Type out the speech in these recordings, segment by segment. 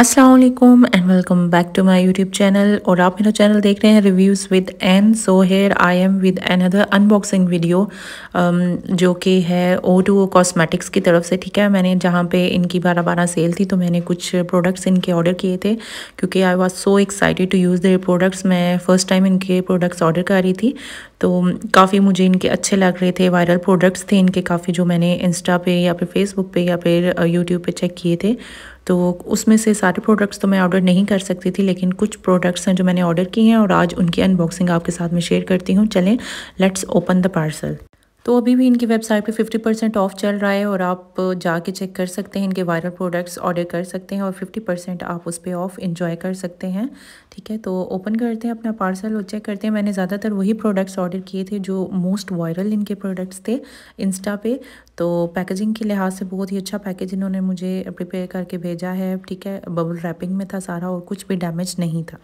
Aslam and welcome back to my YouTube channel और आप मेरा चैनल देख रहे हैं reviews with N so here I am with another unboxing video जो कि है ओ टू ओ कॉस्मेटिक्स की तरफ से ठीक है मैंने जहाँ पे इनकी बारह बारह सेल थी तो मैंने कुछ प्रोडक्ट्स इनके ऑर्डर किए थे क्योंकि I was so excited to use their products मैं फ़र्स्ट टाइम इनके प्रोडक्ट्स ऑर्डर कर रही थी तो काफ़ी मुझे इनके अच्छे लग रहे थे वायरल प्रोडक्ट्स थे इनके काफ़ी जो मैंने इंस्टा पे या फिर फेसबुक पे या फिर यूट्यूब uh, पे चेक किए थे तो उसमें से सारे प्रोडक्ट्स तो मैं ऑर्डर नहीं कर सकती थी लेकिन कुछ प्रोडक्ट्स हैं जो मैंने ऑर्डर किए हैं और आज उनकी अनबॉक्सिंग आपके साथ में शेयर करती हूँ चलें लेट्स ओपन द पार्सल तो अभी भी इनकी वेबसाइट पे 50 परसेंट ऑफ चल रहा है और आप जाके चेक कर सकते हैं इनके वायरल प्रोडक्ट्स ऑर्डर कर सकते हैं और 50 परसेंट आप उस पर ऑफ इन्जॉय कर सकते हैं ठीक है तो ओपन करते हैं अपना पार्सल और चेक करते हैं मैंने ज़्यादातर वही प्रोडक्ट्स ऑर्डर किए थे जो मोस्ट वायरल इनके प्रोडक्ट्स थे इंस्टा पे तो पैकेजिंग के लिहाज से बहुत ही अच्छा पैकेज इन्होंने मुझे प्रिपेयर करके भेजा है ठीक है बबल रैपिंग में था सारा और कुछ भी डैमेज नहीं था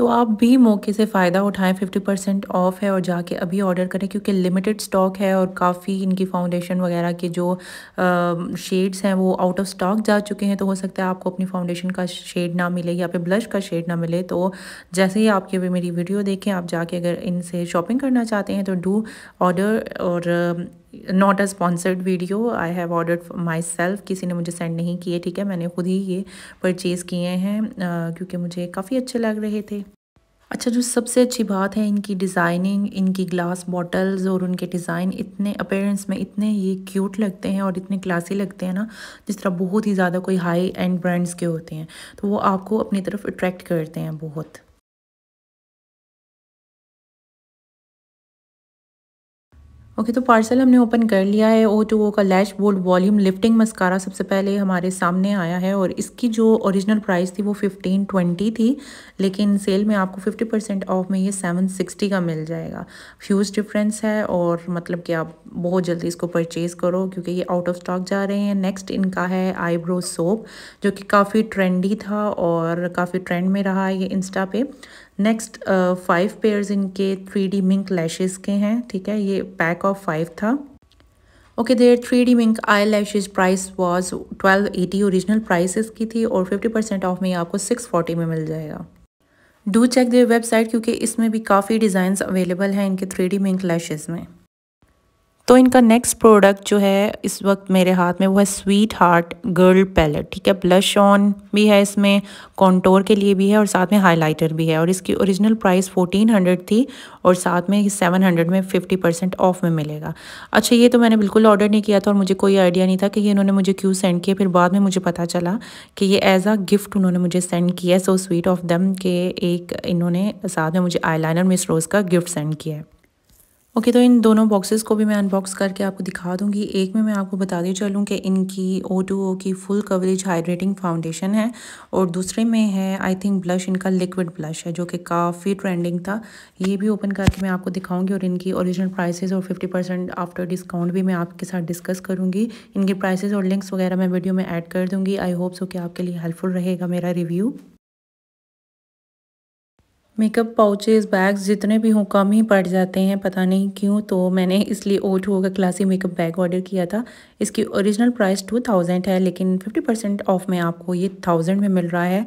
तो आप भी मौके से फ़ायदा उठाएं 50 परसेंट ऑफ़ है और जाके अभी ऑर्डर करें क्योंकि लिमिटेड स्टॉक है और काफ़ी इनकी फाउंडेशन वगैरह के जो शेड्स हैं वो आउट ऑफ स्टॉक जा चुके हैं तो हो सकता है आपको अपनी फाउंडेशन का शेड ना मिले या फिर ब्लश का शेड ना मिले तो जैसे ही आपके मेरी वीडियो देखें आप जाके अगर इनसे शॉपिंग करना चाहते हैं तो डू ऑर्डर और not a sponsored video I have order myself किसी ने मुझे सेंड नहीं किए ठीक है मैंने खुद ही ये परचेज़ किए हैं क्योंकि मुझे काफ़ी अच्छे लग रहे थे अच्छा जो सबसे अच्छी बात है इनकी डिज़ाइनिंग इनकी ग्लास बॉटल्स और उनके डिज़ाइन इतने अपेरेंस में इतने ये क्यूट लगते हैं और इतने क्लासी लगते हैं ना जिस तरह बहुत ही ज़्यादा कोई हाई एंड ब्रांड्स के होते हैं तो वो आपको अपनी तरफ अट्रैक्ट करते हैं बहुत ओके तो पार्सल हमने ओपन कर लिया है ओ टू ओ का lash bold volume lifting mascara सबसे पहले हमारे सामने आया है और इसकी जो ओरिजिनल प्राइस थी वो फिफ्टीन ट्वेंटी थी लेकिन सेल में आपको फिफ्टी परसेंट ऑफ में ये सेवन सिक्सटी का मिल जाएगा फ्यूज डिफरेंस है और मतलब कि आप बहुत जल्दी इसको परचेज़ करो क्योंकि ये आउट ऑफ स्टॉक जा रहे हैं नेक्स्ट इनका है आईब्रो सोप जो कि काफ़ी ट्रेंडी था और काफ़ी ट्रेंड में रहा है ये इंस्टा पे नेक्स्ट फाइव पेयर्स इनके थ्री डी मिंक लैशेज़ के हैं ठीक है ये पैक ऑफ फाइव था okay there three D mink eye lashes price was twelve eighty original price की थी और फिफ्टी परसेंट ऑफ में आपको सिक्स फोर्टी में मिल जाएगा डू चेक देर वेबसाइट क्योंकि इसमें भी काफ़ी डिज़ाइन अवेलेबल हैं इनके थ्री डी मिंक लैशेज़ में तो इनका नेक्स्ट प्रोडक्ट जो है इस वक्त मेरे हाथ में वो है स्वीट हार्ट गर्ल पैलेट ठीक है ब्लश ऑन भी है इसमें कॉन्टोर के लिए भी है और साथ में हाइलाइटर भी है और इसकी ओरिजिनल प्राइस 1400 थी और साथ में 700 में 50% ऑफ में मिलेगा अच्छा ये तो मैंने बिल्कुल ऑर्डर नहीं किया था और मुझे कोई आइडिया नहीं था कि ये इन्होंने मुझे क्यों सेंड किया फिर बाद में मुझे पता चला कि ये एज आ गिफ्ट उन्होंने मुझे सेंड किया सो स्वीट ऑफ दम के एक इन्होंने साथ में मुझे आई लाइनर मिस रोज़ का गिफ्ट सेंड किया है ओके okay, तो इन दोनों बॉक्सेस को भी मैं अनबॉक्स करके आपको दिखा दूंगी एक में मैं आपको दी चलूँ कि इनकी ओ टू ओ की फुल कवरेज हाइड्रेटिंग फाउंडेशन है और दूसरे में है आई थिंक ब्लश इनका लिक्विड ब्लश है जो कि काफ़ी ट्रेंडिंग था ये भी ओपन करके मैं आपको दिखाऊंगी और इनकी ओरिजिनल प्राइसेज और फिफ्टी परसेंट आफ्टर डिस्काउंट भी मैं आपके साथ डिस्कस करूँगी इनके प्राइसेज और लिंक्स वगैरह मैं वीडियो में ऐड कर दूँगी आई होप सो कि आपके लिए हेल्पफुल रहेगा मेरा रिव्यू मेकअप पाउचेस बैग्स जितने भी हों कम ही पड़ जाते हैं पता नहीं क्यों तो मैंने इसलिए ओल्ड होगा क्लासी मेकअप बैग ऑर्डर किया था इसकी ओरिजिनल प्राइस टू थाउजेंड है लेकिन फिफ्टी परसेंट ऑफ में आपको ये थाउजेंड में मिल रहा है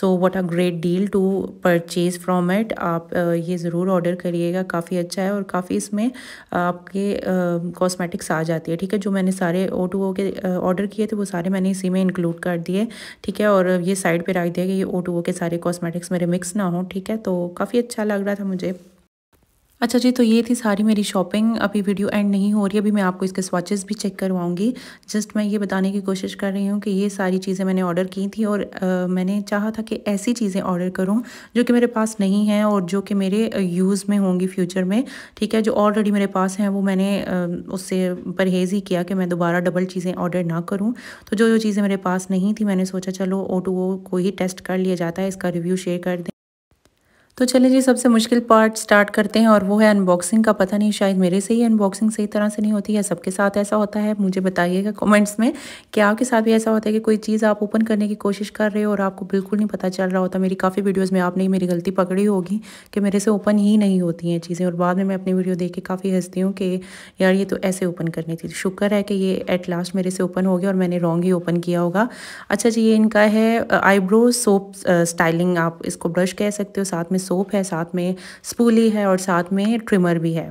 so what a great deal to purchase from it आप ये ज़रूर ऑर्डर करिएगा काफ़ी अच्छा है और काफ़ी इसमें आपके कॉस्मेटिक्स आ जाती है ठीक है जो मैंने सारे ओ टू ओ के ऑर्डर किए थे वो सारे मैंने इसी में इंक्लूड कर दिए ठीक है और ये साइड पर रख दिया कि ये ओ टू ओ के सारे कॉस्मेटिक्स मेरे मिक्स ना हो ठीक है तो काफ़ी अच्छा लग रहा था मुझे अच्छा जी तो ये थी सारी मेरी शॉपिंग अभी वीडियो एंड नहीं हो रही अभी मैं आपको इसके स्वाचेस भी चेक करवाऊंगी जस्ट मैं ये बताने की कोशिश कर रही हूँ कि ये सारी चीज़ें मैंने ऑर्डर की थी और आ, मैंने चाहा था कि ऐसी चीज़ें ऑर्डर करूँ जो कि मेरे पास नहीं हैं और जो कि मेरे यूज़ में होंगी फ्यूचर में ठीक है जो ऑलरेडी मेरे पास हैं वो मैंने आ, उससे परहेज़ ही किया कि मैं दोबारा डबल चीज़ें ऑर्डर ना करूँ तो जो जो चीज़ें मेरे पास नहीं थी मैंने सोचा चलो ओ को ही टेस्ट कर लिया जाता है इसका रिव्यू शेयर कर दें तो चलिए जी सबसे मुश्किल पार्ट स्टार्ट करते हैं और वो है अनबॉक्सिंग का पता नहीं शायद मेरे से ही अनबॉक्सिंग सही तरह से नहीं होती है सबके साथ ऐसा होता है मुझे बताइएगा कमेंट्स में कि आपके साथ भी ऐसा होता है कि कोई चीज़ आप ओपन करने की कोशिश कर रहे हो और आपको बिल्कुल नहीं पता चल रहा होता मेरी काफ़ी वीडियोज़ में आपने मेरी गलती पकड़ी होगी कि मेरे से ओपन ही नहीं होती हैं चीज़ें और बाद में मैं अपनी वीडियो देख के काफ़ी हंसती हूँ कि यार ये तो ऐसे ओपन करनी थी शुक्र है कि ये एट लास्ट मेरे से ओपन हो गया और मैंने रॉन्ग ही ओपन किया होगा अच्छा जी ये इनका है आईब्रो सोप स्टाइलिंग आप इसको ब्रश कह सकते हो साथ में सोप है साथ में स्पूली है और साथ में ट्रिमर भी है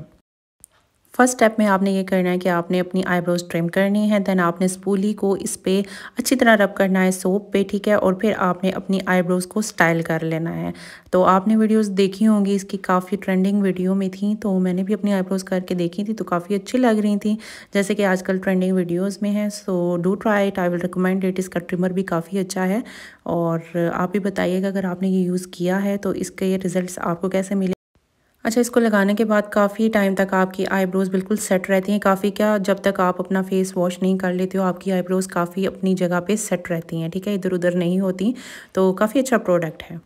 फर्स्ट स्टेप में आपने ये करना है कि आपने अपनी आईब्रोज ट्रिम करनी है देन आपने स्पूली को इस पर अच्छी तरह रब करना है सोप पे ठीक है और फिर आपने अपनी आईब्रोज को स्टाइल कर लेना है तो आपने वीडियोस देखी होंगी इसकी काफ़ी ट्रेंडिंग वीडियो में थी तो मैंने भी अपनी आईब्रोज करके देखी थी तो काफ़ी अच्छी लग रही थी जैसे कि आजकल ट्रेंडिंग वीडियोज़ में है so do try it I will recommend it इसका ट्रिमर भी काफ़ी अच्छा है और आप भी बताइएगा अगर आपने ये यूज़ किया है तो इसके रिज़ल्ट आपको कैसे मिले अच्छा इसको लगाने के बाद काफ़ी टाइम तक आपकी आईब्रोज़ बिल्कुल सेट रहती हैं काफ़ी क्या जब तक आप अपना फेस वॉश नहीं कर लेते हो आपकी आईब्रोज़ काफ़ी अपनी जगह पे सेट रहती हैं ठीक है इधर उधर नहीं होती तो काफ़ी अच्छा प्रोडक्ट है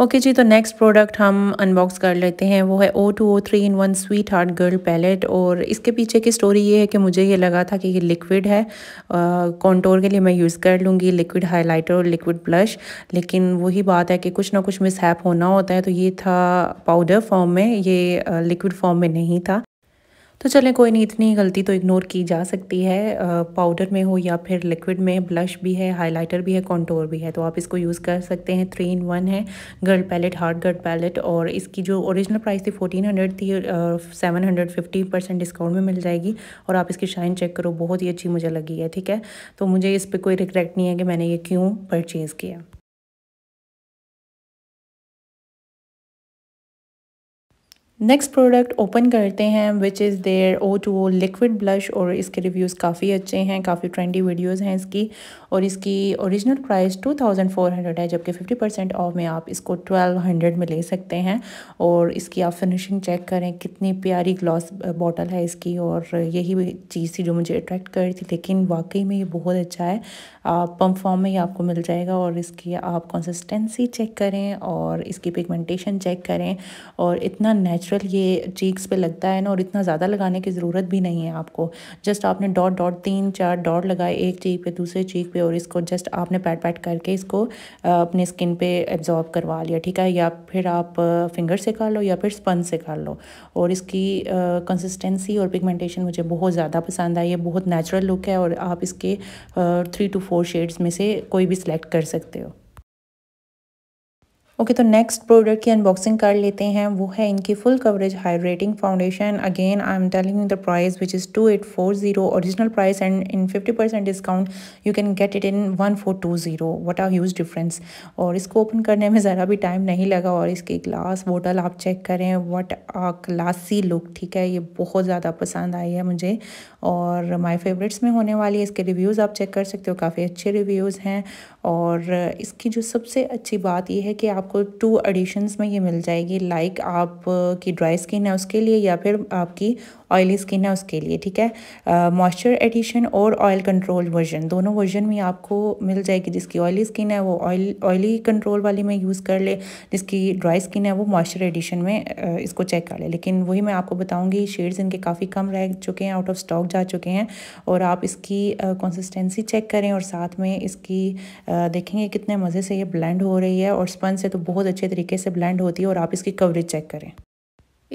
ओके okay जी तो नेक्स्ट प्रोडक्ट हम अनबॉक्स कर लेते हैं वो है O two O three in one sweetheart girl palette और इसके पीछे की स्टोरी ये है कि मुझे ये लगा था कि ये लिक्विड है कॉन्टोर के लिए मैं यूज़ कर लूँगी लिक्विड हाइलाइटर और लिक्विड ब्लश लेकिन वही बात है कि कुछ ना कुछ मिसहैप होना होता है तो ये था पाउडर फॉर्म में ये लिक्विड फॉर्म में नहीं था तो चलें कोई नहीं इतनी गलती तो इग्नोर की जा सकती है पाउडर में हो या फिर लिक्विड में ब्लश भी है हाइलाइटर भी है कॉन्टोर भी है तो आप इसको यूज़ कर सकते हैं थ्री इन वन है girl palette hard girl palette और इसकी जो ओरिजिनल प्राइस थी फोर्टीन हंड्रेड थी seven hundred fifty percent discount में मिल जाएगी और आप इसकी शाइन चेक करो बहुत ही अच्छी मुझे लगी है ठीक है तो मुझे इस पर कोई रिग्रेट नहीं है कि मैंने ये क्यों परचेज़ किया नेक्स्ट प्रोडक्ट ओपन करते हैं which is their O two O liquid blush और इसके रिव्यूज़ काफ़ी अच्छे हैं काफ़ी ट्रेंडी वीडियोस हैं इसकी और इसकी ओरिजिनल प्राइस 2400 है जबकि 50 परसेंट ऑफ में आप इसको 1200 में ले सकते हैं और इसकी आप फिनिशिंग चेक करें कितनी प्यारी ग्लास बॉटल है इसकी और यही चीज़ थी जो मुझे अट्रैक्ट कर रही थी लेकिन वाकई में ये बहुत अच्छा है आप पम्प फॉर्म में ही आपको मिल जाएगा और इसकी आप कंसिस्टेंसी चेक करें और इसकी पिगमेंटेशन चेक करें और इतना नेचुरल नेचुरल ये चीक्स पे लगता है ना और इतना ज़्यादा लगाने की ज़रूरत भी नहीं है आपको जस्ट आपने डॉट डॉट तीन चार डॉट लगाए एक चीक पे दूसरे चीक पे और इसको जस्ट आपने पैट पैट करके इसको अपने स्किन पे एब्जॉर्ब करवा लिया ठीक है या फिर आप फिंगर से कर लो या फिर स्पन से कर लो और इसकी कंसिस्टेंसी और पिगमेंटेशन मुझे बहुत ज़्यादा पसंद आई ये बहुत नेचुरल लुक है और आप इसके थ्री टू फोर शेड्स में से कोई भी सिलेक्ट कर सकते हो ओके okay, तो नेक्स्ट प्रोडक्ट की अनबॉक्सिंग कर लेते हैं वो है इनकी full coverage hydrating foundation again I am telling you the price which is two eight four zero original price and in fifty percent discount you can get it in one four two zero what a huge difference और इसको open करने में ज़रा भी time नहीं लगा और इसकी ग्लास बोटल आप चेक करें वट आ क्लासी लुक ठीक है ये बहुत ज़्यादा पसंद आई है मुझे और माई फेवरेट्स में होने वाली है इसके रिव्यूज़ आप चेक कर सकते हो काफ़ी अच्छे रिव्यूज़ हैं और इसकी जो सबसे अच्छी बात यह है कि आप आपको टू एडिशंस में ये मिल जाएगी लाइक आप uh, की ड्राई स्किन है उसके लिए या फिर आपकी ऑयली स्किन है उसके लिए ठीक है मॉइस्चर एडिशन और ऑयल कंट्रोल वर्जन दोनों वर्जन में आपको मिल जाएगी जिसकी ऑयली स्किन है वो ऑयल ऑयली कंट्रोल वाली में यूज़ कर ले जिसकी ड्राई स्किन है वो मॉइस्चर एडिशन में इसको चेक कर ले लेकिन वही मैं आपको बताऊँगी शेड्स इनके काफ़ी कम रह चुके हैं आउट ऑफ स्टॉक जा चुके हैं और आप इसकी कंसिस्टेंसी चेक करें और साथ में इसकी देखेंगे कितने मज़े से ये ब्लेंड हो रही है और स्पन से तो बहुत अच्छे तरीके से ब्लेंड होती है और आप इसकी कवरेज चेक करें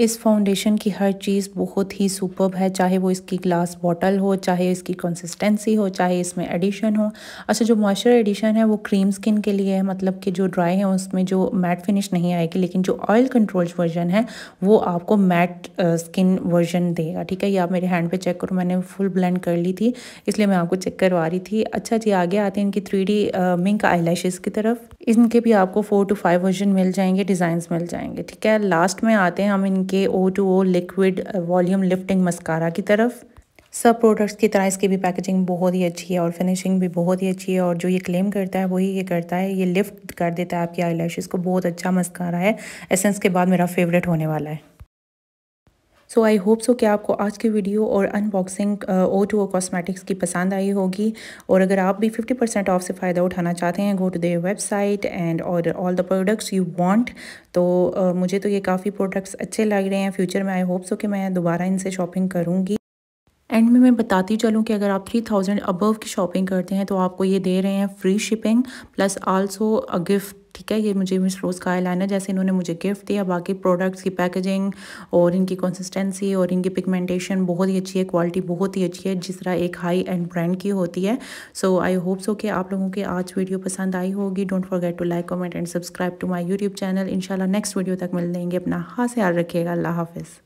इस फाउंडेशन की हर चीज़ बहुत ही सुपर है चाहे वो इसकी ग्लास बॉटल हो चाहे इसकी कंसिस्टेंसी हो चाहे इसमें एडिशन हो अच्छा जो मॉइस्चर एडिशन है वो क्रीम स्किन के लिए है मतलब कि जो ड्राई है उसमें जो मैट फिनिश नहीं आएगी लेकिन जो ऑयल कंट्रोल वर्जन है वो आपको मैट स्किन वर्जन देगा ठीक है ये आप मेरे हैंड पर चेक करो मैंने फुल ब्लेंड कर ली थी इसलिए मैं आपको चेक करवा रही थी अच्छा जी आगे आते हैं इनकी थ्री डी मिंक आई की तरफ इनके भी आपको फोर टू फाइव वर्जन मिल जाएंगे डिज़ाइंस मिल जाएंगे ठीक है लास्ट में आते हैं हम इनके O two O liquid volume lifting mascara की तरफ सब प्रोडक्ट्स की तरह इसकी भी पैकेजिंग बहुत ही अच्छी है और फिनिशिंग भी बहुत ही अच्छी है और जो ये क्लेम करता है वही ये करता है ये लिफ्ट कर देता है आपकी आई को बहुत अच्छा मस्कारा है एसेंस के बाद मेरा फेवरेट होने वाला है सो आई होप सो कि आपको आज की वीडियो और unboxing O two O cosmetics की पसंद आई होगी और अगर आप भी 50 परसेंट ऑफ से फ़ायदा उठाना चाहते हैं go to their website and और all the products you want तो uh, मुझे तो ये काफ़ी प्रोडक्ट्स अच्छे लग रहे हैं फ्यूचर में आई होप सो कि मैं दोबारा इनसे शॉपिंग करूँगी एंड में मैं बताती चलूँ कि अगर आप थ्री थाउजेंड अबव की शॉपिंग करते हैं तो आपको ये दे रहे हैं free shipping plus also a gift ठीक है ये मुझे मिस रोज़ का आई जैसे इन्होंने मुझे गिफ्ट दिया बाकी प्रोडक्ट्स की पैकेजिंग और इनकी कंसिस्टेंसी और इनकी पिगमेंटेशन बहुत ही अच्छी है क्वालिटी बहुत ही अच्छी है जिस तरह एक हाई एंड ब्रांड की होती है सो आई होप सो कि आप लोगों की आज वीडियो पसंद आई होगी don't forget to like comment and subscribe to my YouTube channel इंशाल्लाह नेक्स्ट वीडियो तक मिल देंगे अपना से ख्याल रखिएगा अल्लाह हाफिज़